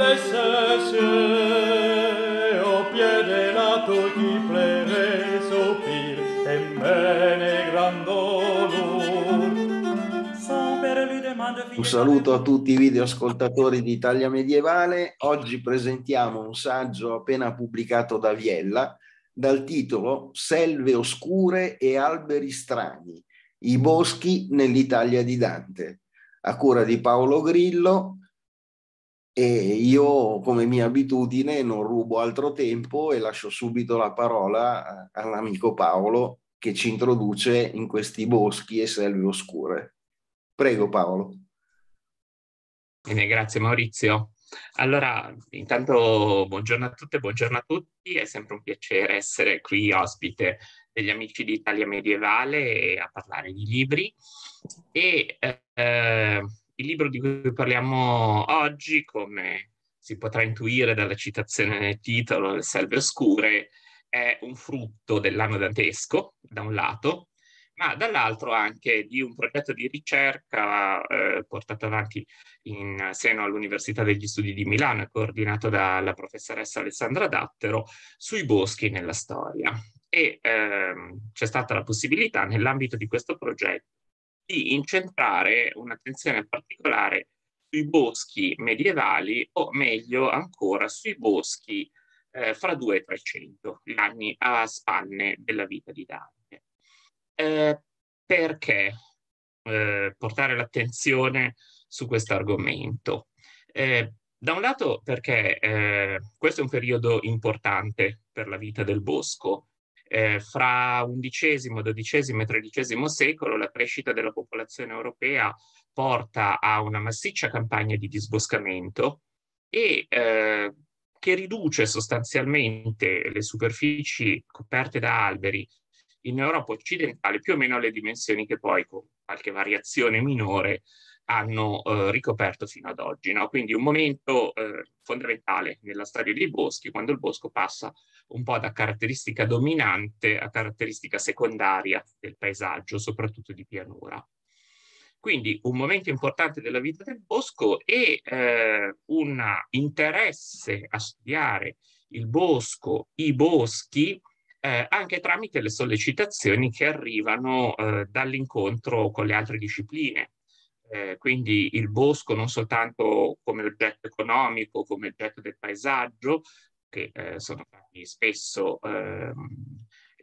nel sese au pied de la tour qui plairait soupir un saluto a tutti i videoascoltatori di Italia Medievale. Oggi presentiamo un saggio appena pubblicato da Viella dal titolo Selve oscure e alberi strani, i boschi nell'Italia di Dante, a cura di Paolo Grillo e io, come mia abitudine, non rubo altro tempo e lascio subito la parola eh, all'amico Paolo che ci introduce in questi boschi e selve oscure. Prego Paolo. Bene, grazie Maurizio. Allora, intanto buongiorno a tutte, buongiorno a tutti, è sempre un piacere essere qui ospite degli amici d'Italia medievale a parlare di libri e eh, il libro di cui parliamo oggi, come si potrà intuire dalla citazione nel titolo, Le selve oscure, è un frutto dell'anno dantesco, da un lato, ma dall'altro anche di un progetto di ricerca eh, portato avanti in seno all'Università degli Studi di Milano e coordinato dalla professoressa Alessandra Dattero sui boschi nella storia. E ehm, c'è stata la possibilità nell'ambito di questo progetto di incentrare un'attenzione particolare sui boschi medievali o meglio ancora sui boschi eh, fra 2 e 300, gli anni a spanne della vita di Dante. Eh, perché eh, portare l'attenzione su questo argomento? Eh, da un lato perché eh, questo è un periodo importante per la vita del bosco, eh, fra XI, XII e XIII secolo la crescita della popolazione europea porta a una massiccia campagna di disboscamento e eh, che riduce sostanzialmente le superfici coperte da alberi in Europa occidentale più o meno alle dimensioni che poi, con qualche variazione minore, hanno eh, ricoperto fino ad oggi. No? Quindi un momento eh, fondamentale nella storia dei boschi, quando il bosco passa un po' da caratteristica dominante a caratteristica secondaria del paesaggio, soprattutto di pianura. Quindi un momento importante della vita del bosco e eh, un interesse a studiare il bosco, i boschi, eh, anche tramite le sollecitazioni che arrivano eh, dall'incontro con le altre discipline, eh, quindi il bosco non soltanto come oggetto economico, come oggetto del paesaggio, che eh, sono spesso eh,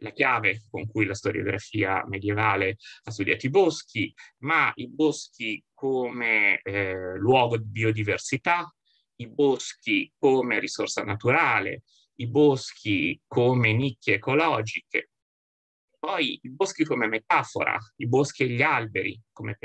la chiave con cui la storiografia medievale ha studiato i boschi, ma i boschi come eh, luogo di biodiversità, i boschi come risorsa naturale, i boschi come nicchie ecologiche, poi i boschi come metafora, i boschi e gli alberi come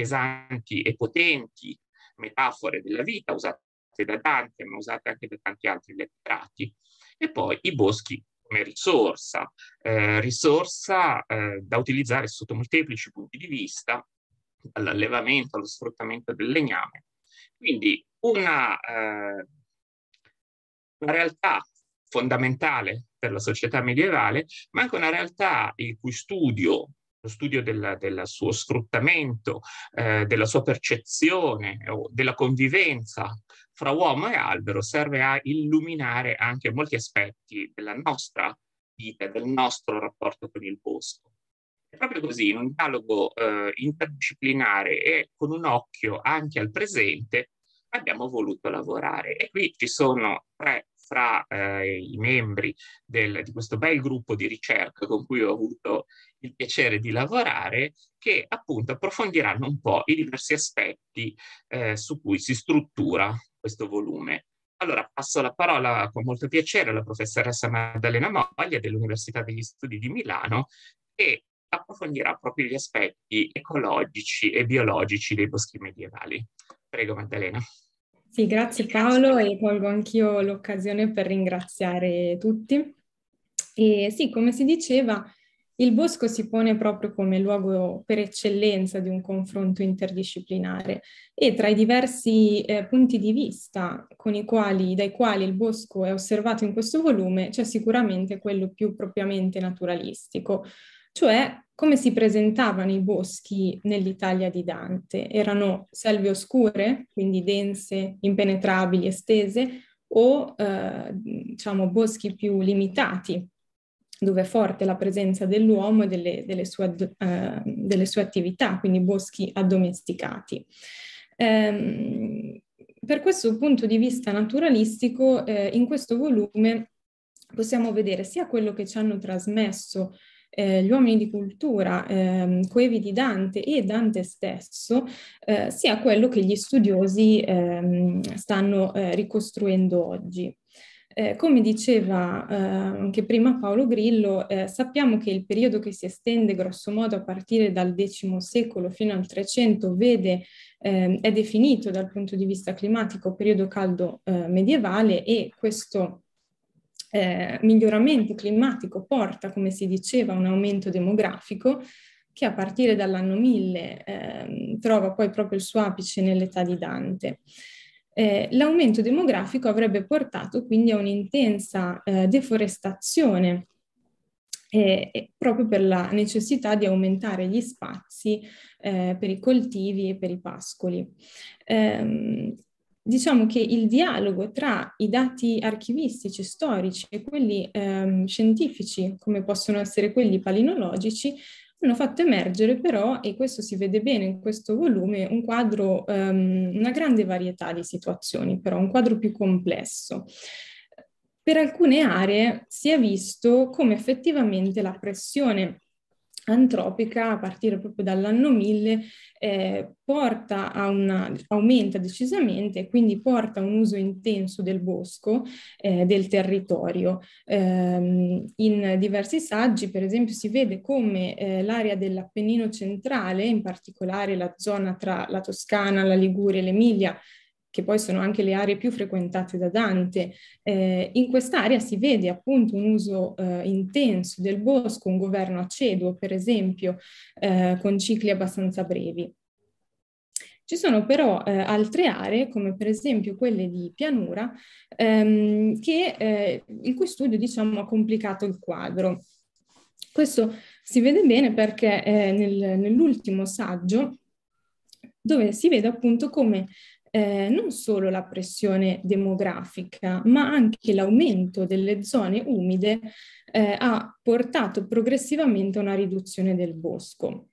pesanti e potenti metafore della vita usate da Dante, ma usate anche da tanti altri letterati. E poi i boschi come risorsa, eh, risorsa eh, da utilizzare sotto molteplici punti di vista, dall'allevamento allo sfruttamento del legname. Quindi una, eh, una realtà fondamentale per la società medievale, ma anche una realtà il cui studio studio del, del, suo sfruttamento, eh, della sua percezione eh, o della convivenza fra uomo e albero serve a illuminare anche molti aspetti della nostra vita, del nostro rapporto con il bosco. E proprio così, in un dialogo eh, interdisciplinare e con un occhio anche al presente, abbiamo voluto lavorare. E qui ci sono tre fra eh, i membri del, di questo bel gruppo di ricerca con cui ho avuto il piacere di lavorare, che appunto approfondiranno un po' i diversi aspetti eh, su cui si struttura questo volume. Allora passo la parola con molto piacere alla professoressa Maddalena Moglia dell'Università degli Studi di Milano che approfondirà proprio gli aspetti ecologici e biologici dei boschi medievali. Prego Maddalena. Sì, grazie Paolo e colgo anch'io l'occasione per ringraziare tutti. E sì, come si diceva, il bosco si pone proprio come luogo per eccellenza di un confronto interdisciplinare e tra i diversi eh, punti di vista quali, dai quali il bosco è osservato in questo volume c'è sicuramente quello più propriamente naturalistico, cioè come si presentavano i boschi nell'Italia di Dante? Erano selve oscure, quindi dense, impenetrabili, estese, o eh, diciamo boschi più limitati, dove è forte la presenza dell'uomo e delle, delle, sue, eh, delle sue, attività, quindi boschi addomesticati. Eh, per questo punto di vista naturalistico, eh, in questo volume possiamo vedere sia quello che ci hanno trasmesso eh, gli uomini di cultura, eh, coevi di Dante e Dante stesso, eh, sia quello che gli studiosi ehm, stanno eh, ricostruendo oggi. Eh, come diceva eh, anche prima Paolo Grillo, eh, sappiamo che il periodo che si estende grossomodo a partire dal X secolo fino al 300 vede, ehm, è definito dal punto di vista climatico periodo caldo eh, medievale e questo eh, miglioramento climatico porta, come si diceva, a un aumento demografico che a partire dall'anno 1000 eh, trova poi proprio il suo apice nell'età di Dante. Eh, l'aumento demografico avrebbe portato quindi a un'intensa eh, deforestazione eh, proprio per la necessità di aumentare gli spazi eh, per i coltivi e per i pascoli. Ehm, diciamo che il dialogo tra i dati archivistici, storici e quelli ehm, scientifici, come possono essere quelli palinologici, hanno fatto emergere però, e questo si vede bene in questo volume, un quadro, ehm, una grande varietà di situazioni, però un quadro più complesso. Per alcune aree si è visto come effettivamente la pressione antropica a partire proprio dall'anno 1000 eh, porta a una, aumenta decisamente e quindi porta a un uso intenso del bosco, eh, del territorio. Eh, in diversi saggi, per esempio, si vede come eh, l'area dell'Appennino centrale, in particolare la zona tra la Toscana, la Liguria e l'Emilia, che poi sono anche le aree più frequentate da Dante. Eh, in quest'area si vede appunto un uso eh, intenso del bosco, un governo aceduo, per esempio, eh, con cicli abbastanza brevi. Ci sono però eh, altre aree, come per esempio quelle di pianura, ehm, che, eh, il cui studio diciamo, ha complicato il quadro. Questo si vede bene perché eh, nel, nell'ultimo saggio, dove si vede appunto come eh, non solo la pressione demografica, ma anche l'aumento delle zone umide eh, ha portato progressivamente a una riduzione del bosco.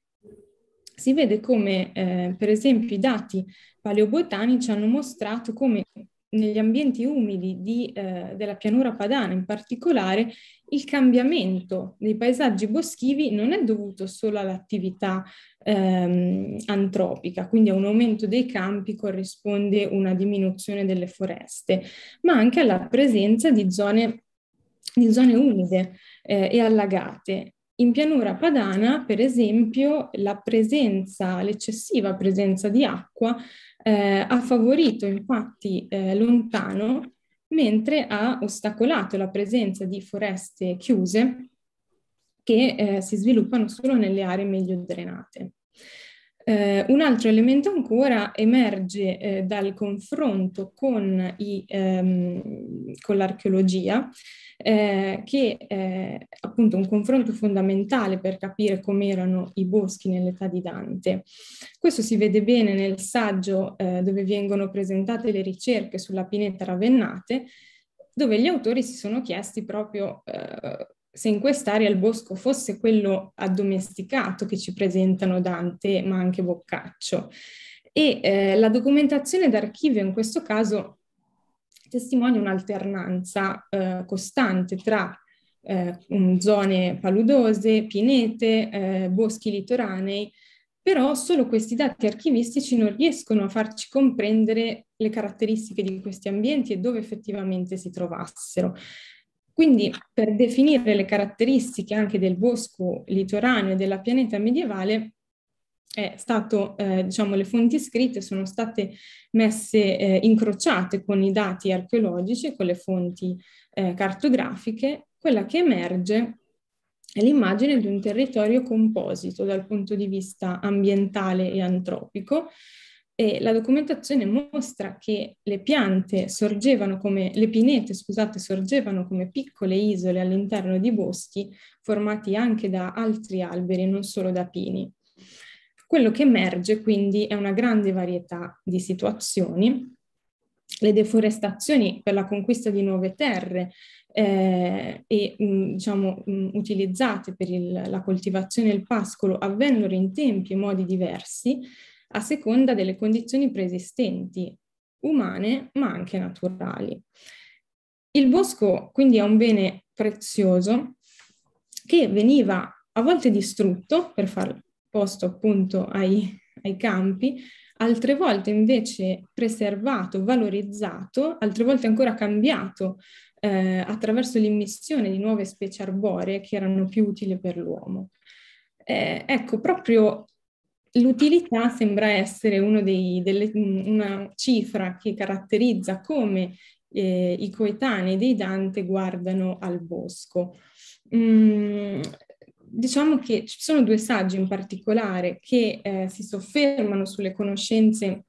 Si vede come, eh, per esempio, i dati paleobotanici hanno mostrato come negli ambienti umidi di, eh, della pianura padana in particolare il cambiamento dei paesaggi boschivi non è dovuto solo all'attività ehm, antropica, quindi a un aumento dei campi corrisponde una diminuzione delle foreste, ma anche alla presenza di zone, di zone umide eh, e allagate. In pianura padana, per esempio, la presenza, l'eccessiva presenza di acqua eh, ha favorito infatti eh, lontano mentre ha ostacolato la presenza di foreste chiuse che eh, si sviluppano solo nelle aree meglio drenate. Eh, un altro elemento ancora emerge eh, dal confronto con, i, ehm, con l'archeologia, eh, che è eh, appunto un confronto fondamentale per capire come erano i boschi nell'età di Dante. Questo si vede bene nel saggio eh, dove vengono presentate le ricerche sulla pineta Ravennate, dove gli autori si sono chiesti proprio eh, se in quest'area il bosco fosse quello addomesticato che ci presentano Dante, ma anche Boccaccio. E eh, la documentazione d'archivio in questo caso testimonia un'alternanza eh, costante tra eh, zone paludose, pinete, eh, boschi litoranei, però solo questi dati archivistici non riescono a farci comprendere le caratteristiche di questi ambienti e dove effettivamente si trovassero. Quindi per definire le caratteristiche anche del bosco litoraneo e della pianeta medievale è stato, eh, diciamo, le fonti scritte sono state messe eh, incrociate con i dati archeologici e con le fonti eh, cartografiche, quella che emerge è l'immagine di un territorio composito dal punto di vista ambientale e antropico, e la documentazione mostra che le piante sorgevano come, le pinete, scusate, sorgevano come piccole isole all'interno di boschi formati anche da altri alberi, non solo da pini. Quello che emerge quindi è una grande varietà di situazioni. Le deforestazioni per la conquista di nuove terre eh, e mh, diciamo, mh, utilizzate per il, la coltivazione e il pascolo avvennero in tempi e modi diversi a seconda delle condizioni preesistenti, umane ma anche naturali. Il bosco quindi è un bene prezioso che veniva a volte distrutto per far posto appunto ai, ai campi, altre volte invece preservato, valorizzato, altre volte ancora cambiato eh, attraverso l'immissione di nuove specie arboree che erano più utili per l'uomo. Eh, ecco, proprio l'utilità sembra essere dei, delle, una cifra che caratterizza come eh, i coetanei dei Dante guardano al bosco. Mm, diciamo che ci sono due saggi in particolare che eh, si soffermano sulle conoscenze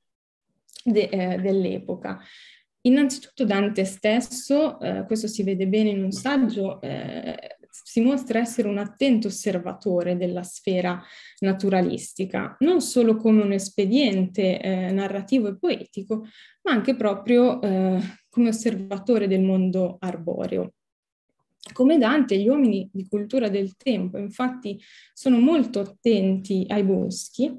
de, eh, dell'epoca. Innanzitutto Dante stesso, eh, questo si vede bene in un saggio, eh, si mostra essere un attento osservatore della sfera naturalistica, non solo come un espediente eh, narrativo e poetico, ma anche proprio eh, come osservatore del mondo arboreo. Come Dante, gli uomini di cultura del tempo, infatti, sono molto attenti ai boschi.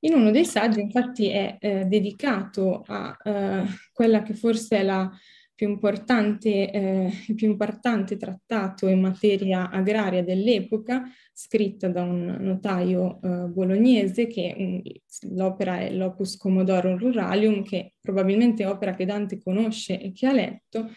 In uno dei saggi, infatti, è eh, dedicato a eh, quella che forse è la più importante, eh, il più importante trattato in materia agraria dell'epoca, scritta da un notaio eh, bolognese, che mh, mm, l'opera è l'Opus Commodorum Ruralium, che probabilmente è opera che Dante conosce e che ha letto,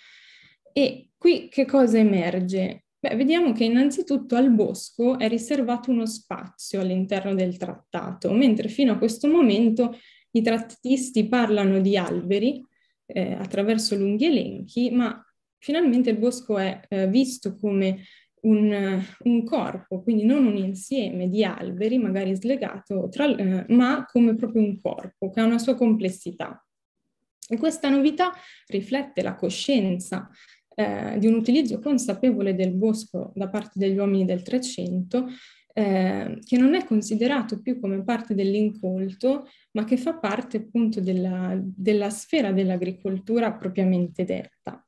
e Qui che cosa emerge? Beh, vediamo che innanzitutto al bosco è riservato uno spazio all'interno del trattato, mentre fino a questo momento i trattatisti parlano di alberi eh, attraverso lunghi elenchi, ma finalmente il bosco è eh, visto come un, eh, un, corpo, quindi non un insieme di alberi, magari slegato, tra, eh, ma come proprio un corpo che ha una sua complessità. E questa novità riflette la coscienza eh, di un utilizzo consapevole del bosco da parte degli uomini del Trecento, eh, che non è considerato più come parte dell'incolto, ma che fa parte appunto della, della sfera dell'agricoltura propriamente detta.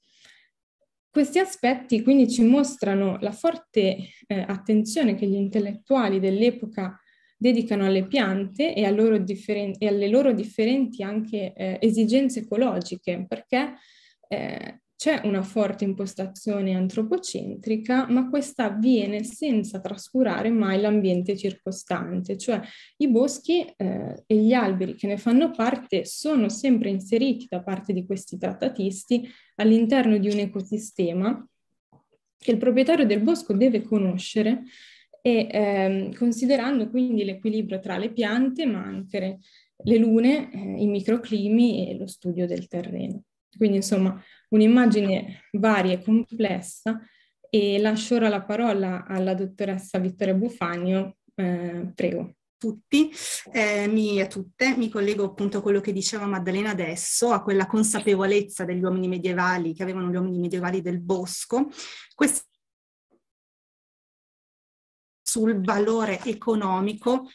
Questi aspetti quindi ci mostrano la forte eh, attenzione che gli intellettuali dell'epoca dedicano alle piante e, loro e alle loro differenti anche eh, esigenze ecologiche, perché eh, c'è una forte impostazione antropocentrica, ma questa avviene senza trascurare mai l'ambiente circostante, cioè i boschi eh, e gli alberi che ne fanno parte sono sempre inseriti da parte di questi trattatisti all'interno di un ecosistema che il proprietario del bosco deve conoscere e ehm, considerando quindi l'equilibrio tra le piante, ma anche le lune, eh, i microclimi e lo studio del terreno. Quindi insomma un'immagine varia e complessa e lascio ora la parola alla dottoressa Vittoria Bufagno, eh, prego tutti, eh, mi, a tutte, mi collego appunto a quello che diceva Maddalena adesso, a quella consapevolezza degli uomini medievali che avevano gli uomini medievali del bosco, Questo sul valore economico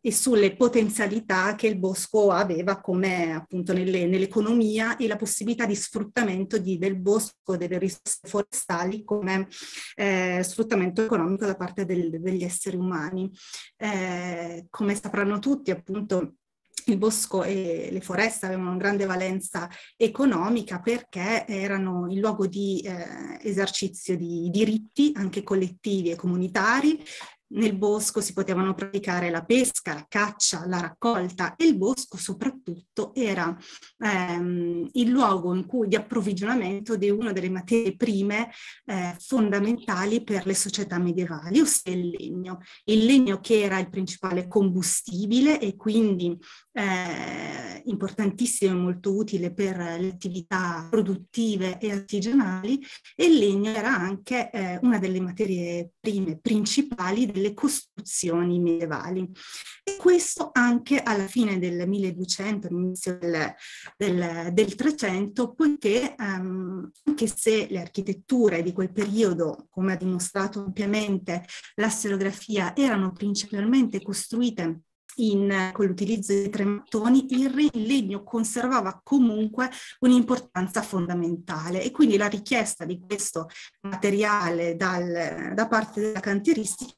e sulle potenzialità che il bosco aveva come appunto nelle, nell'economia e la possibilità di sfruttamento di, del bosco, delle risorse forestali come eh, sfruttamento economico da parte del, degli esseri umani. Eh, come sapranno tutti appunto il bosco e le foreste avevano una grande valenza economica perché erano il luogo di eh, esercizio di diritti anche collettivi e comunitari, nel bosco si potevano praticare la pesca, la caccia, la raccolta e il bosco soprattutto era ehm, il luogo in cui di approvvigionamento di una delle materie prime eh, fondamentali per le società medievali, ossia il legno. Il legno che era il principale combustibile e quindi eh, importantissimo e molto utile per le attività produttive e artigianali e il legno era anche eh, una delle materie prime principali delle costruzioni medievali. E questo anche alla fine del 1200, all'inizio del, del, del 300, poiché ehm, anche se le architetture di quel periodo, come ha dimostrato ampiamente la serografia, erano principalmente costruite in, con l'utilizzo dei mattoni, il legno conservava comunque un'importanza fondamentale e quindi la richiesta di questo materiale dal, da parte della cantieristica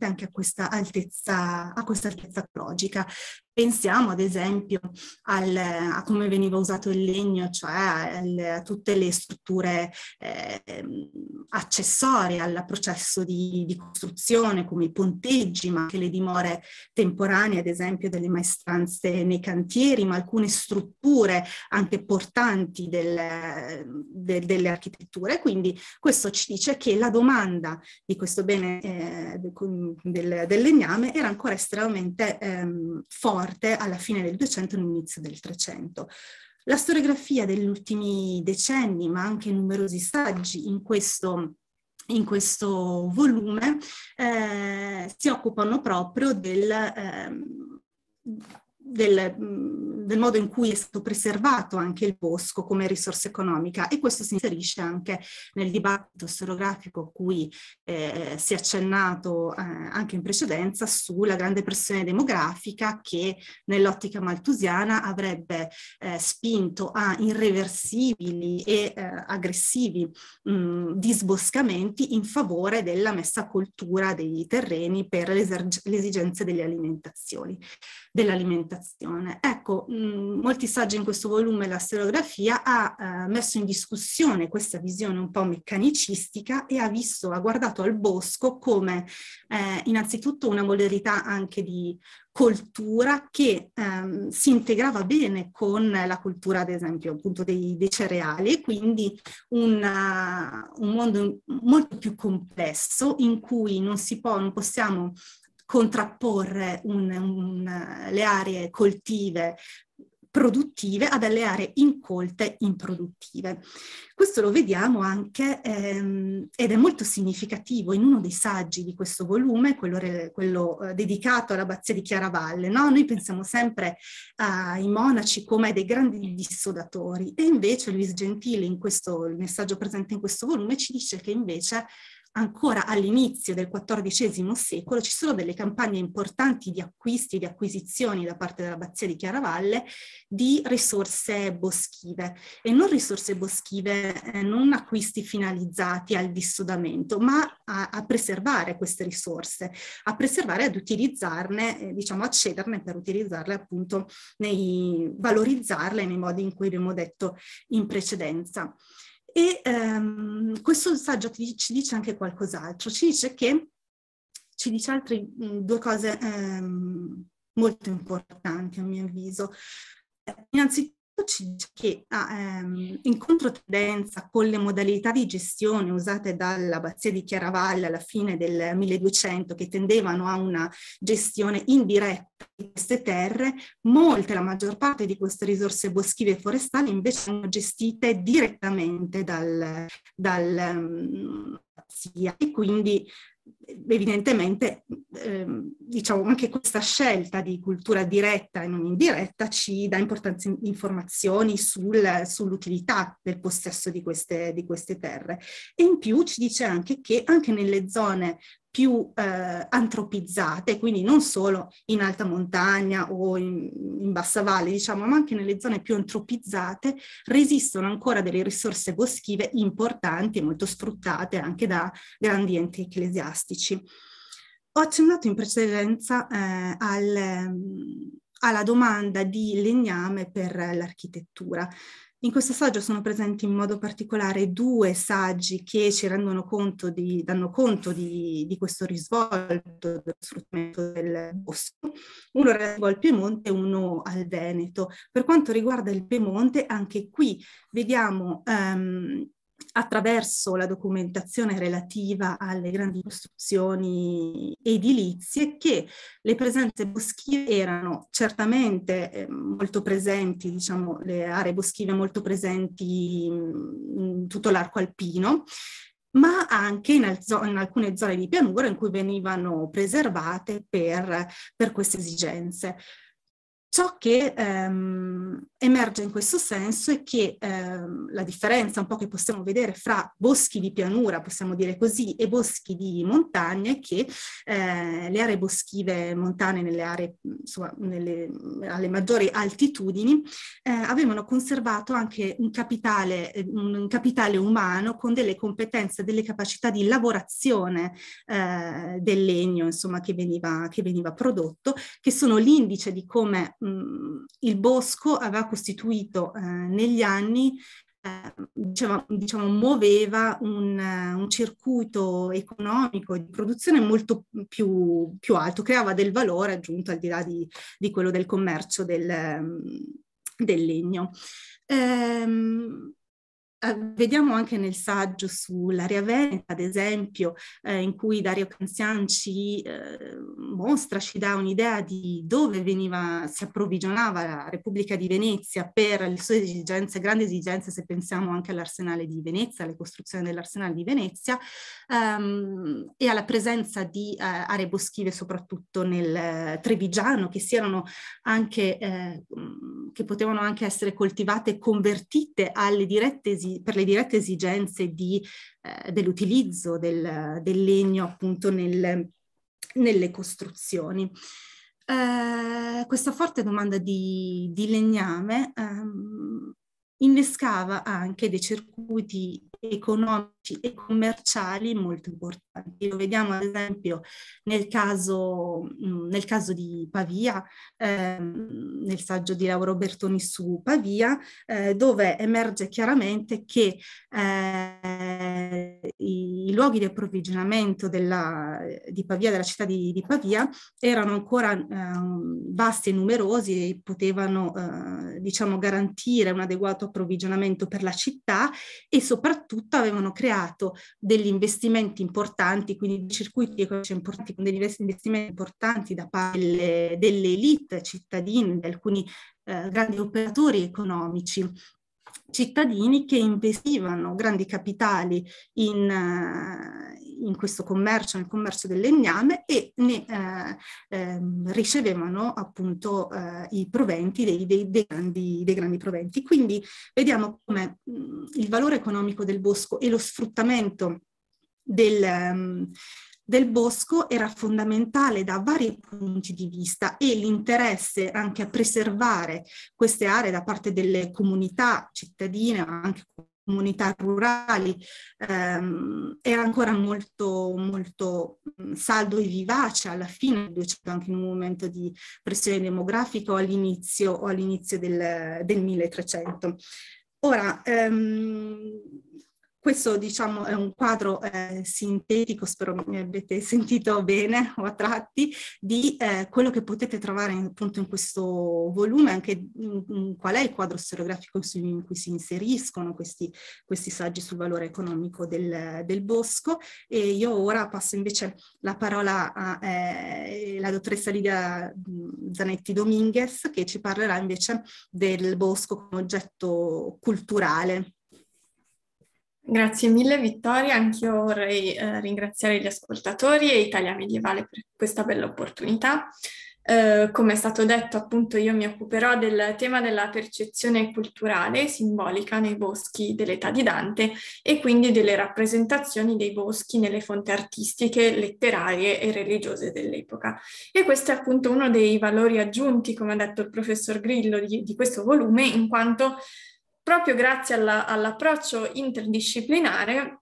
anche a questa altezza, a questa altezza logica Pensiamo ad esempio al, a come veniva usato il legno, cioè al, a tutte le strutture eh, accessorie al processo di, di, costruzione, come i ponteggi, ma anche le dimore temporanee, ad esempio delle maestranze nei cantieri, ma alcune strutture anche portanti del, de, delle architetture. Quindi questo ci dice che la domanda di questo bene eh, del, del, legname era ancora estremamente ehm, forte morte alla fine del 200 e all'inizio del 300. La storiografia degli ultimi decenni, ma anche numerosi saggi in questo in questo volume eh, si occupano proprio del, eh, del mm, del modo in cui è stato preservato anche il bosco come risorsa economica e questo si inserisce anche nel dibattito storiografico a cui eh, si è accennato eh, anche in precedenza sulla grande pressione demografica che nell'ottica maltusiana avrebbe eh, spinto a irreversibili e eh, aggressivi mh, mm, disboscamenti in favore della messa a cultura dei terreni per le, esigenze delle alimentazioni, dell'alimentazione. Ecco, Mm, molti saggi in questo volume, la storiografia, ha eh, messo in discussione questa visione un po' meccanicistica e ha visto, ha guardato al bosco come eh, innanzitutto una modalità anche di coltura che ehm, si integrava bene con la cultura, ad esempio, appunto dei, dei cereali, e quindi una, eh, un mondo molto più complesso in cui non si può, non possiamo contrapporre un, un, le aree coltive produttive a delle aree incolte improduttive. Questo lo vediamo anche ehm, ed è molto significativo in uno dei saggi di questo volume, quello, re, quello eh, dedicato all'abbazia di Chiaravalle. No? Noi pensiamo sempre ai monaci come dei grandi dissodatori e invece Luis Gentile in questo il messaggio presente in questo volume ci dice che invece ancora all'inizio del XIV secolo ci sono delle campagne importanti di acquisti e di acquisizioni da parte dell'abbazia di Chiaravalle di risorse boschive e non risorse boschive, eh, non acquisti finalizzati al dissodamento, ma a, a, preservare queste risorse, a preservare, ad utilizzarne, eh, diciamo a cederne per utilizzarle appunto nei valorizzarle nei modi in cui abbiamo detto in precedenza. E ehm, questo saggio ci dice anche qualcos'altro, ci dice che ci dice altre mm, due cose ehm, molto importanti a mio avviso. Eh, innanzitutto ci dice che ah, ehm, in controtendenza con le modalità di gestione usate dall'abbazia di Chiaravalla alla fine del 1200 che tendevano a una gestione indiretta di queste terre, molte, la maggior parte di queste risorse boschive e forestali invece sono gestite direttamente dal, dal um, e quindi evidentemente ehm, diciamo anche questa scelta di cultura diretta e non indiretta ci dà importanti informazioni sul, sull'utilità del possesso di queste, di queste, terre e in più ci dice anche che anche nelle zone più eh, antropizzate, quindi non solo in alta montagna o in, in bassa valle, diciamo, ma anche nelle zone più antropizzate, resistono ancora delle risorse boschive importanti e molto sfruttate anche da grandi enti ecclesiastici. Ho accennato in precedenza eh, al, ehm, alla domanda di legname per l'architettura. In questo saggio sono presenti in modo particolare due saggi che ci rendono conto di, danno conto di, di questo risvolto del sfruttamento del bosco, uno relativo al Piemonte e uno al Veneto. Per quanto riguarda il Piemonte, anche qui vediamo um, attraverso la documentazione relativa alle grandi costruzioni edilizie che le presenze boschive erano certamente ehm, molto presenti, diciamo le aree boschive molto presenti in tutto l'arco alpino, ma anche in, alzo, in, alcune zone di pianura in cui venivano preservate per, per queste esigenze. Ciò che ehm, emerge in questo senso è che ehm, la differenza un po' che possiamo vedere fra boschi di pianura, possiamo dire così, e boschi di montagna è che eh, le aree boschive montane nelle aree, insomma, nelle, alle maggiori altitudini eh, avevano conservato anche un capitale, un capitale, umano con delle competenze, delle capacità di lavorazione eh, del legno insomma, che, veniva, che veniva prodotto, che sono l'indice di come mh, il bosco aveva costituito eh, negli anni eh, diciamo, diciamo, muoveva un, eh, un, circuito economico di produzione molto più, più, alto, creava del valore aggiunto al di là di, di quello del commercio del, ehm, del legno. Ehm, eh, vediamo anche nel saggio sull'area veneta, ad esempio, eh, in cui Dario Canzian ci eh, mostra, ci dà un'idea di dove veniva, si approvvigionava la Repubblica di Venezia per le sue esigenze, grandi esigenze, se pensiamo anche all'arsenale di Venezia, alle costruzioni dell'arsenale di Venezia, um, e alla presenza di uh, aree boschive, soprattutto nel uh, Trevigiano, che si erano anche che potevano anche essere coltivate e convertite dirette, per le dirette esigenze di, eh, dell'utilizzo del, del, legno appunto nel, nelle costruzioni. Eh, questa forte domanda di, di legname ehm, innescava anche dei circuiti economici e commerciali molto importanti. Lo vediamo ad esempio nel caso, mm, nel caso di Pavia, eh, nel saggio di Lauro Bertoni su Pavia, eh, dove emerge chiaramente che eh, i, i, luoghi di approvvigionamento della, di Pavia, della città di, di Pavia, erano ancora ehm, vasti e numerosi e potevano eh, diciamo, garantire un adeguato approvvigionamento per la città e soprattutto soprattutto avevano creato degli investimenti importanti, quindi circuiti economici importanti, con degli investimenti importanti da parte delle, delle elite cittadine, di alcuni eh, grandi operatori economici cittadini che investivano grandi capitali in, eh, in questo commercio, nel commercio del legname e ne eh, ehm, ricevevano appunto eh, i proventi dei, dei, dei, grandi, dei grandi proventi. Quindi vediamo come mh, mm, il valore economico del bosco e lo sfruttamento del, ehm, del, bosco era fondamentale da vari punti di vista e l'interesse anche a preservare queste aree da parte delle comunità cittadine, anche comunità rurali ehm, era ancora molto, molto mm, saldo e vivace alla fine, anche in un momento di pressione demografica o all'inizio, o all'inizio del, del, 1300. Ora, ehm, questo diciamo è un quadro eh, sintetico, spero mi abbiate sentito bene o a tratti, di eh, quello che potete trovare in, appunto in questo volume, anche in, in, qual è il quadro storiografico in cui si inseriscono questi, questi saggi sul valore economico del, del, bosco. E io ora passo invece la parola alla eh, dottoressa Lidia Zanetti Dominguez che ci parlerà invece del bosco come oggetto culturale Grazie mille Vittoria, anch'io vorrei eh, ringraziare gli ascoltatori e Italia Medievale per questa bella opportunità. Eh, come è stato detto, appunto, io mi occuperò del tema della percezione culturale simbolica nei boschi dell'età di Dante e quindi delle rappresentazioni dei boschi nelle fonti artistiche, letterarie e religiose dell'epoca. E questo è appunto uno dei valori aggiunti, come ha detto il professor Grillo, di, di questo volume, in quanto proprio grazie alla, all'approccio interdisciplinare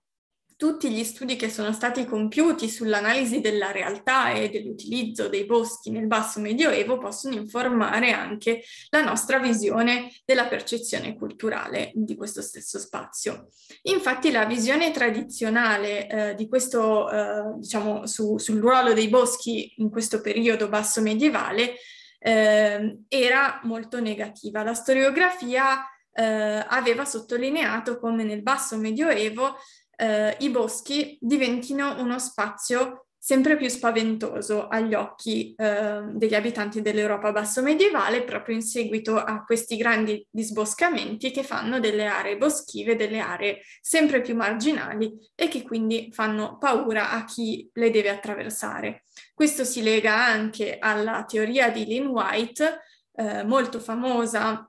tutti gli studi che sono stati compiuti sull'analisi della realtà e dell'utilizzo dei boschi nel basso medioevo possono informare anche la nostra visione della percezione culturale di questo stesso spazio. Infatti la visione tradizionale eh, di questo, eh, diciamo, su, sul ruolo dei boschi in questo periodo basso medievale eh, era molto negativa. La storiografia eh, aveva sottolineato come nel basso medioevo eh, i boschi diventino uno spazio sempre più spaventoso agli occhi eh, degli abitanti dell'Europa basso medievale proprio in seguito a questi grandi disboscamenti che fanno delle aree boschive, delle aree sempre più marginali e che quindi fanno paura a chi le deve attraversare. Questo si lega anche alla teoria di Lynn White, eh, molto famosa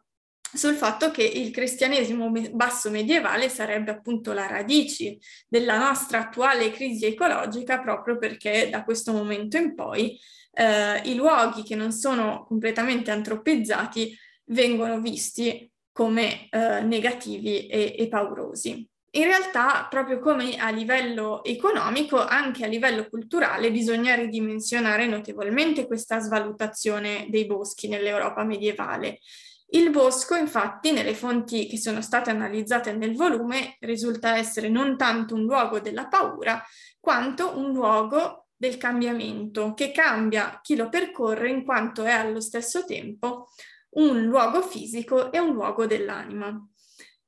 sul fatto che il cristianesimo basso medievale sarebbe appunto la radice della nostra attuale crisi ecologica proprio perché da questo momento in poi eh, i luoghi che non sono completamente antropizzati vengono visti come eh, negativi e, e paurosi. In realtà, proprio come a livello economico, anche a livello culturale bisogna ridimensionare notevolmente questa svalutazione dei boschi nell'Europa medievale il bosco, infatti, nelle fonti che sono state analizzate nel volume, risulta essere non tanto un luogo della paura, quanto un luogo del cambiamento, che cambia chi lo percorre in quanto è allo stesso tempo un luogo fisico e un luogo dell'anima.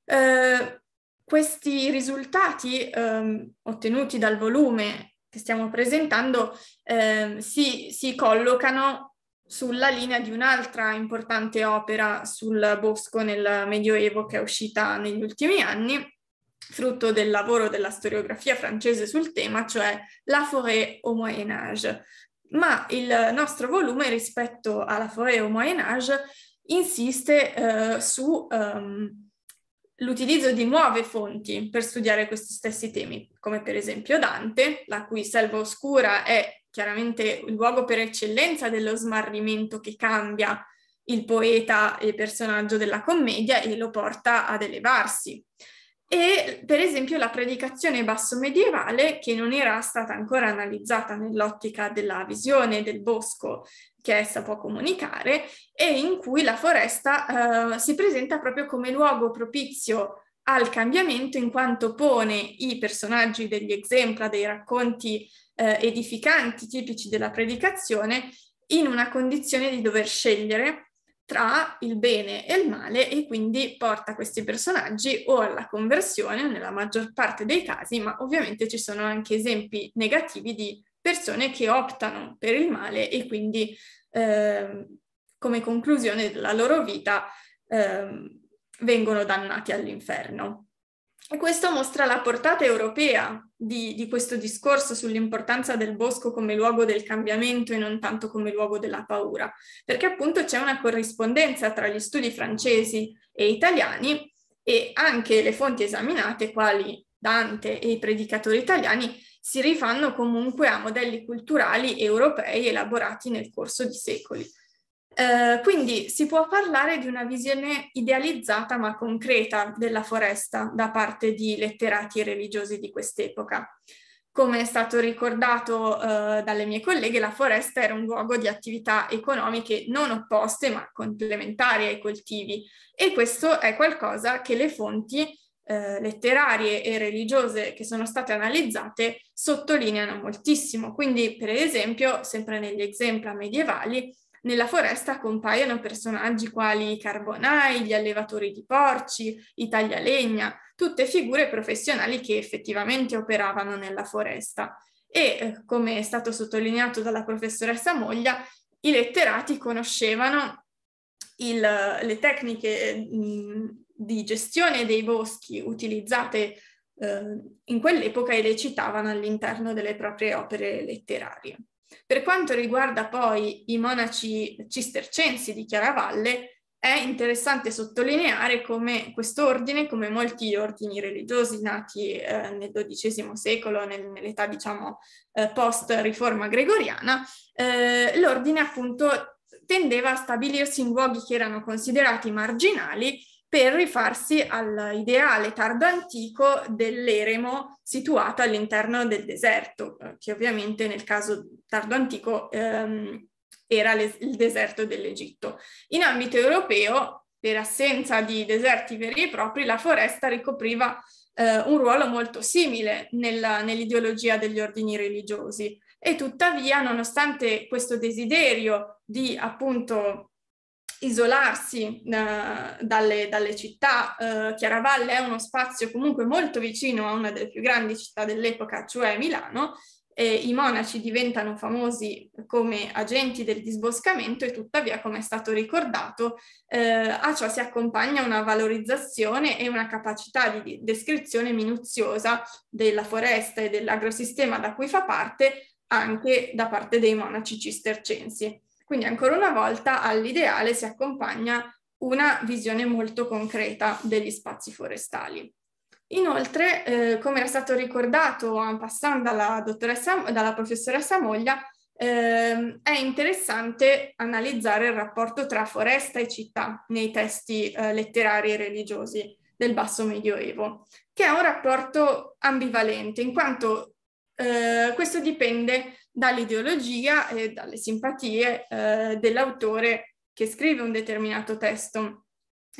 Eh, questi risultati eh, ottenuti dal volume che stiamo presentando eh, si, si collocano sulla linea di un'altra importante opera sul bosco nel Medioevo che è uscita negli ultimi anni, frutto del lavoro della storiografia francese sul tema, cioè La forêt au Moyen Âge. Ma il nostro volume rispetto alla forêt au Moyen Âge insiste eh, sull'utilizzo ehm, um, di nuove fonti per studiare questi stessi temi, come per esempio Dante, la cui Selva Oscura è chiaramente il luogo per eccellenza dello smarrimento che cambia il poeta e personaggio della commedia e lo porta ad elevarsi. E per esempio la predicazione basso medievale che non era stata ancora analizzata nell'ottica della visione del bosco che essa può comunicare e in cui la foresta eh, si presenta proprio come luogo propizio al cambiamento in quanto pone i personaggi degli esempi, dei racconti eh, edificanti tipici della predicazione, in una condizione di dover scegliere tra il bene e il male e quindi porta questi personaggi o alla conversione nella maggior parte dei casi, ma ovviamente ci sono anche esempi negativi di persone che optano per il male e quindi eh, come conclusione della loro vita eh, vengono dannati all'inferno. E questo mostra la portata europea di, di, questo discorso sull'importanza del bosco come luogo del cambiamento e non tanto come luogo della paura, perché appunto c'è una corrispondenza tra gli studi francesi e italiani e anche le fonti esaminate, quali Dante e i predicatori italiani, si rifanno comunque a modelli culturali europei elaborati nel corso di secoli. Eh, quindi si può parlare di una visione idealizzata ma concreta della foresta da parte di letterati e religiosi di quest'epoca. Come è stato ricordato eh, dalle mie colleghe, la foresta era un luogo di attività economiche non opposte ma complementari ai coltivi e questo è qualcosa che le fonti eh, letterarie e religiose che sono state analizzate sottolineano moltissimo. Quindi, per esempio, sempre negli esempi medievali, nella foresta compaiono personaggi quali i carbonai, gli allevatori di porci, i taglialegna, tutte figure professionali che effettivamente operavano nella foresta. E, eh, come è stato sottolineato dalla professoressa Moglia, i letterati conoscevano il, le tecniche eh, di gestione dei boschi utilizzate eh, in quell'epoca e le citavano all'interno delle proprie opere letterarie. Per quanto riguarda poi i monaci cistercensi di Chiaravalle, è interessante sottolineare come quest'ordine, come molti ordini religiosi nati eh, nel XII secolo, nel, nell'età diciamo eh, post-riforma gregoriana, eh, l'ordine appunto tendeva a stabilirsi in luoghi che erano considerati marginali per rifarsi all'ideale tardo antico dell'eremo situato all'interno del deserto, eh, che ovviamente nel caso tardo antico ehm, era le, il deserto dell'Egitto. In ambito europeo, per assenza di deserti veri e propri, la foresta ricopriva eh, un ruolo molto simile nella, nell'ideologia degli ordini religiosi e tuttavia, nonostante questo desiderio di appunto isolarsi da, eh, dalle, dalle, città. Uh, Chiaravalle è uno spazio comunque molto vicino a una delle più grandi città dell'epoca, cioè Milano. E I monaci diventano famosi come agenti del disboscamento e tuttavia, come è stato ricordato, eh, a ciò si accompagna una valorizzazione e una capacità di descrizione minuziosa della foresta e dell'agrosistema da cui fa parte anche da parte dei monaci cistercensi. Quindi ancora una volta all'ideale si accompagna una visione molto concreta degli spazi forestali. Inoltre, eh, come era stato ricordato passando passant dalla, dalla professoressa Moglia, eh, è interessante analizzare il rapporto tra foresta e città nei testi eh, letterari e religiosi del basso medioevo, che è un rapporto ambivalente, in quanto eh, questo dipende dall'ideologia e dalle simpatie eh, dell'autore che scrive un determinato testo.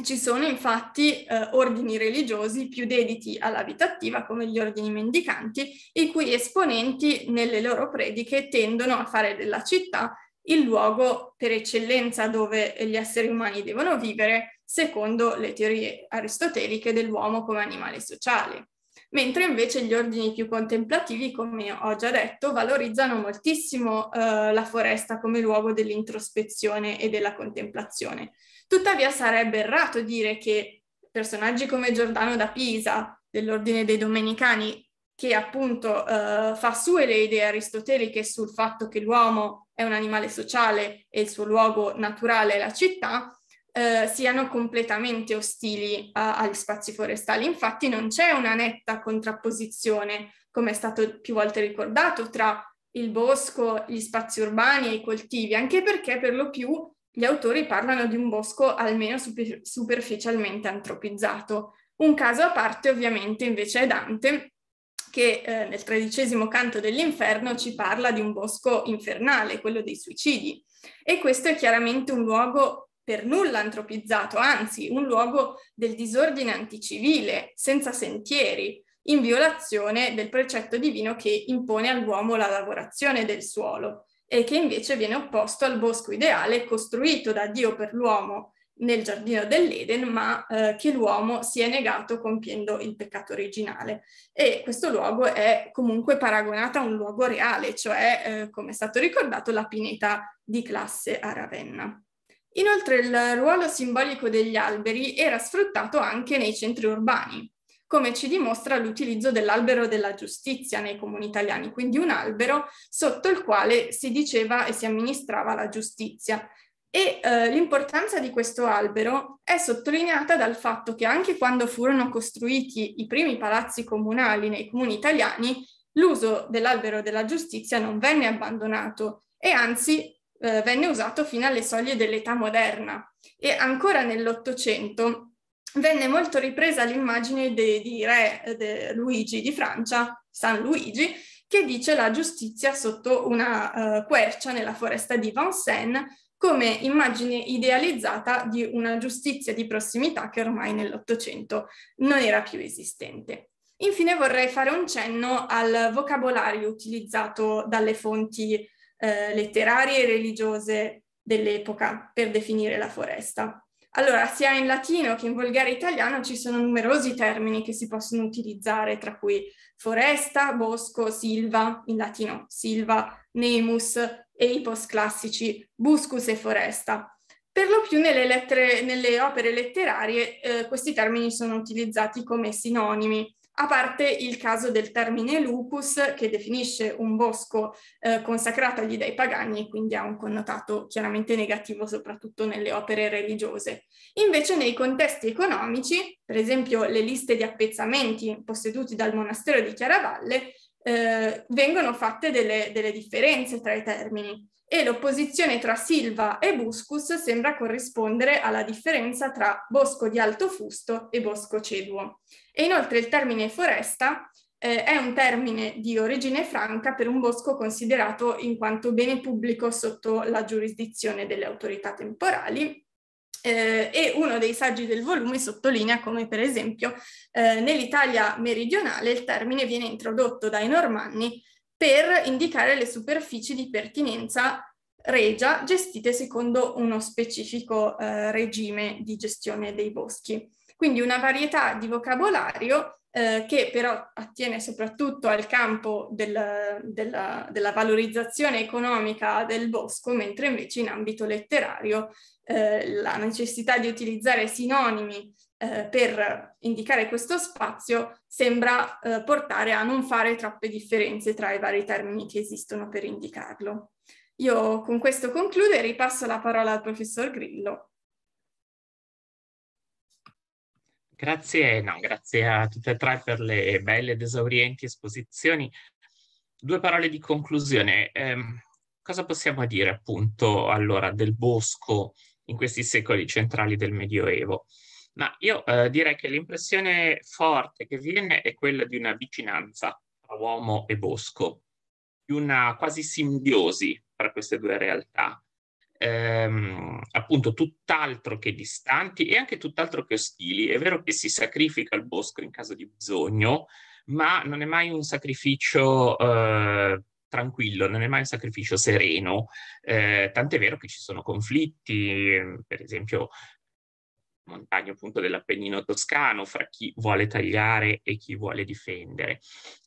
Ci sono infatti eh, ordini religiosi più dediti alla vita attiva, come gli ordini mendicanti, i cui esponenti nelle loro prediche tendono a fare della città il luogo per eccellenza dove gli esseri umani devono vivere secondo le teorie aristoteliche dell'uomo come animale sociale mentre invece gli ordini più contemplativi, come ho già detto, valorizzano moltissimo eh, la foresta come luogo dell'introspezione e della contemplazione. Tuttavia sarebbe errato dire che personaggi come Giordano da Pisa, dell'ordine dei Domenicani, che appunto eh, fa sue le idee aristoteliche sul fatto che l'uomo è un animale sociale e il suo luogo naturale è la città, eh, siano completamente ostili a, agli spazi forestali. Infatti non c'è una netta contrapposizione, come è stato più volte ricordato, tra il bosco, gli spazi urbani e i coltivi, anche perché per lo più gli autori parlano di un bosco almeno super- superficialmente antropizzato. Un caso a parte ovviamente invece è Dante, che eh, nel tredicesimo canto dell'inferno ci parla di un bosco infernale, quello dei suicidi. E questo è chiaramente un luogo per nulla antropizzato, anzi un luogo del disordine anticivile, senza sentieri, in violazione del precetto divino che impone all'uomo la lavorazione del suolo e che invece viene opposto al bosco ideale costruito da Dio per l'uomo nel giardino dell'Eden, ma eh, che l'uomo si è negato compiendo il peccato originale. E questo luogo è comunque paragonato a un luogo reale, cioè, eh, come è stato ricordato, la pineta di classe a Ravenna. Inoltre il ruolo simbolico degli alberi era sfruttato anche nei centri urbani, come ci dimostra l'utilizzo dell'albero della giustizia nei comuni italiani, quindi un albero sotto il quale si diceva e si amministrava la giustizia. E eh, l'importanza di questo albero è sottolineata dal fatto che anche quando furono costruiti i primi palazzi comunali nei comuni italiani, l'uso dell'albero della giustizia non venne abbandonato e anzi eh, venne usato fino alle soglie dell'età moderna e ancora nell'Ottocento venne molto ripresa l'immagine di re de Luigi di Francia, San Luigi, che dice la giustizia sotto una uh, quercia nella foresta di Vincennes come immagine idealizzata di una giustizia di prossimità che ormai nell'Ottocento non era più esistente. Infine vorrei fare un cenno al vocabolario utilizzato dalle fonti eh, letterarie e religiose dell'epoca per definire la foresta. Allora, sia in latino che in volgare italiano ci sono numerosi termini che si possono utilizzare, tra cui foresta, bosco, silva, in latino silva, nemus e i postclassici buscus e foresta. Per lo più nelle, lettere, nelle opere letterarie eh, questi termini sono utilizzati come sinonimi, a parte il caso del termine lupus che definisce un bosco eh, consacrato agli dei pagani e quindi ha un connotato chiaramente negativo soprattutto nelle opere religiose. Invece nei contesti economici, per esempio le liste di appezzamenti posseduti dal monastero di Chiaravalle, eh, vengono fatte delle, delle differenze tra i termini e l'opposizione tra silva e buscus sembra corrispondere alla differenza tra bosco di alto fusto e bosco ceduo. E inoltre il termine foresta eh, è un termine di origine franca per un bosco considerato in quanto bene pubblico sotto la giurisdizione delle autorità temporali eh, e uno dei saggi del volume sottolinea come per esempio eh, nell'Italia meridionale il termine viene introdotto dai normanni per indicare le superfici di pertinenza regia gestite secondo uno specifico eh, regime di gestione dei boschi. Quindi una varietà di vocabolario eh, che però attiene soprattutto al campo del, della, della, valorizzazione economica del bosco, mentre invece in ambito letterario eh, la necessità di utilizzare sinonimi eh, per indicare questo spazio sembra eh, portare a non fare troppe differenze tra i vari termini che esistono per indicarlo. Io con questo concludo e ripasso la parola al professor Grillo. Grazie, no, grazie a tutte e tre per le belle ed esaurienti esposizioni. Due parole di conclusione. Eh, cosa possiamo dire appunto allora del bosco in questi secoli centrali del Medioevo? Ma io eh, direi che l'impressione forte che viene è quella di una vicinanza tra uomo e bosco, di una quasi simbiosi tra queste due realtà ehm, appunto tutt'altro che distanti e anche tutt'altro che ostili. È vero che si sacrifica il bosco in caso di bisogno, ma non è mai un sacrificio eh, tranquillo, non è mai un sacrificio sereno. Eh, tant'è vero che ci sono conflitti, per esempio montagna appunto dell'Appennino toscano fra chi vuole tagliare e chi vuole difendere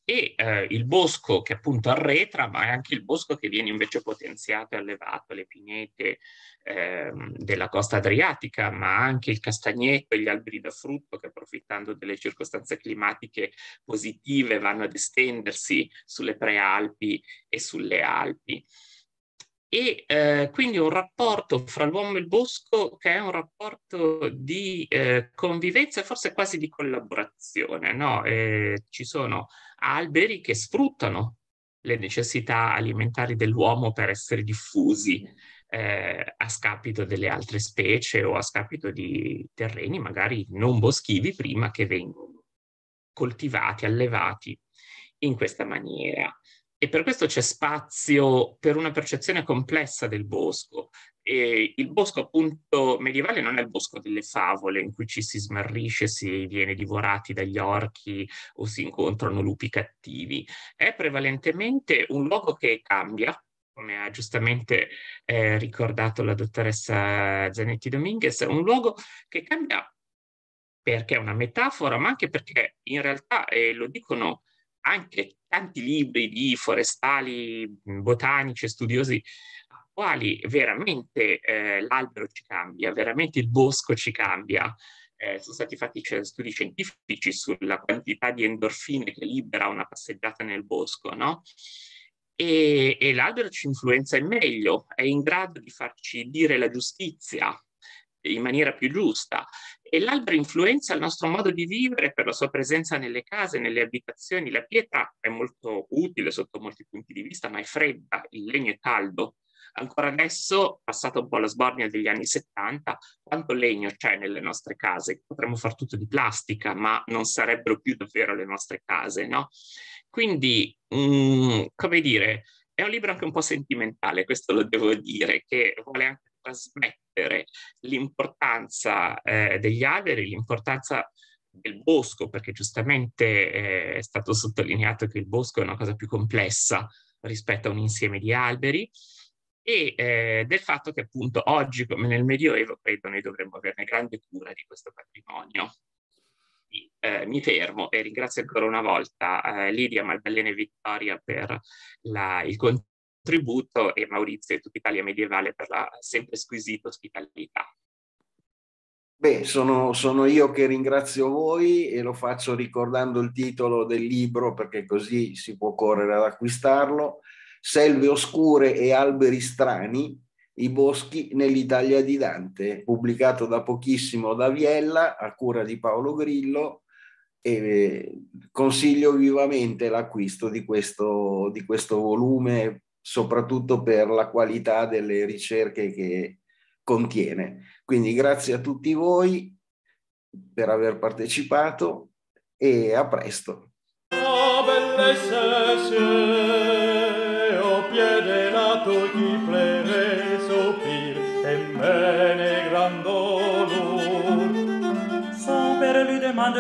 e eh, il bosco che appunto arretra, ma è anche il bosco che viene invece potenziato e allevato, le pinete eh, della costa adriatica, ma anche il castagneto e gli alberi da frutto che approfittando delle circostanze climatiche positive vanno ad estendersi sulle prealpi e sulle Alpi e eh, quindi un rapporto fra l'uomo e il bosco che è un rapporto di eh, convivenza forse quasi di collaborazione. No? Eh, ci sono alberi che sfruttano le necessità alimentari dell'uomo per essere diffusi eh, a scapito delle altre specie o a scapito di terreni magari non boschivi prima che vengano coltivati, allevati in questa maniera. E per questo c'è spazio per una percezione complessa del bosco. E il bosco appunto medievale non è il bosco delle favole in cui ci si smarrisce, si viene divorati dagli orchi o si incontrano lupi cattivi, è prevalentemente un luogo che cambia, come ha giustamente eh, ricordato la dottoressa Zanetti Dominguez, un luogo che cambia perché è una metafora, ma anche perché in realtà, eh, lo dicono anche tanti libri di forestali, mm, botanici, studiosi, quali veramente eh, l'albero ci cambia, veramente il bosco ci cambia. Eh, sono stati fatti studi scientifici sulla quantità di endorfine che libera una passeggiata nel bosco, no? E, e l'albero ci influenza in meglio, è in grado di farci dire la giustizia in maniera più giusta, e l'albero influenza il nostro modo di vivere per la sua presenza nelle case, nelle abitazioni. La pietra è molto utile sotto molti punti di vista, ma è fredda, il legno è caldo. Ancora adesso, passato un po' la sbornia degli anni 70, quanto legno c'è nelle nostre case? Potremmo far tutto di plastica, ma non sarebbero più davvero le nostre case, no? Quindi, mh, mm, come dire, è un libro anche un po' sentimentale, questo lo devo dire, che vuole anche trasmettere l'importanza eh, degli alberi, l'importanza del bosco, perché giustamente eh, è stato sottolineato che il bosco è una cosa più complessa rispetto a un insieme di alberi, e eh, del fatto che appunto oggi, come nel Medioevo, credo noi dovremmo averne grande cura di questo patrimonio. Eh, mi fermo e ringrazio ancora una volta eh, Lidia, Maddalena e Vittoria per la, il contributo contributo e Maurizio e tutta Italia Medievale per la sempre squisita ospitalità. Beh, sono, sono, io che ringrazio voi e lo faccio ricordando il titolo del libro perché così si può correre ad acquistarlo. Selve oscure e alberi strani, i boschi nell'Italia di Dante, pubblicato da pochissimo da Viella a cura di Paolo Grillo e eh, consiglio vivamente l'acquisto di questo, di questo volume soprattutto per la qualità delle ricerche che contiene. Quindi grazie a tutti voi per aver partecipato e a presto.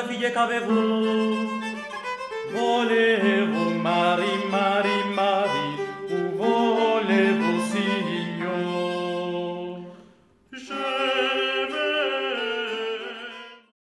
figlie che avevo, Volevo mari, mari